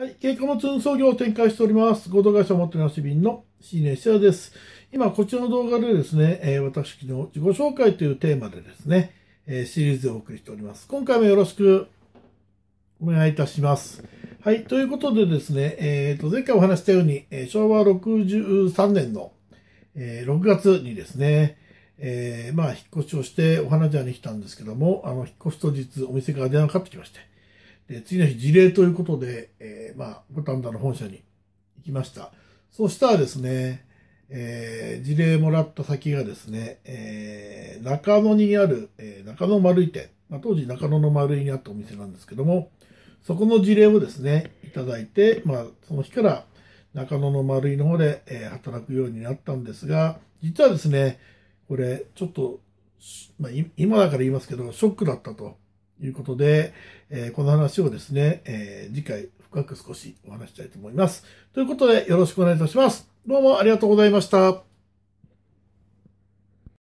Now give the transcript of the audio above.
はい。稽古の運送業を展開しております。合同会社を持っております、便の椎名アです。今、こちらの動画でですね、えー、私の自己紹介というテーマでですね、えー、シリーズをお送りしております。今回もよろしくお願いいたします。はい。ということでですね、えー、と、前回お話したように、え昭和63年の、え6月にですね、えまあ、引っ越しをしてお花屋に来たんですけども、あの、引っ越し当日お店から電話かかってきまして、で、次の日、事例ということで、えー、まあ、ボタの本社に行きました。そしたらですね、えー、事例もらった先がですね、えー、中野にある、えー、中野丸井店、まあ、当時中野の丸井にあったお店なんですけども、そこの事例をですね、いただいて、まあ、その日から中野の丸井の方で、えー、働くようになったんですが、実はですね、これ、ちょっと、まあ、今だから言いますけど、ショックだったと。いうことで、えこの話をですね、え次回深く少しお話したいと思います。ということで、よろしくお願いいたします。どうもありがとうございました。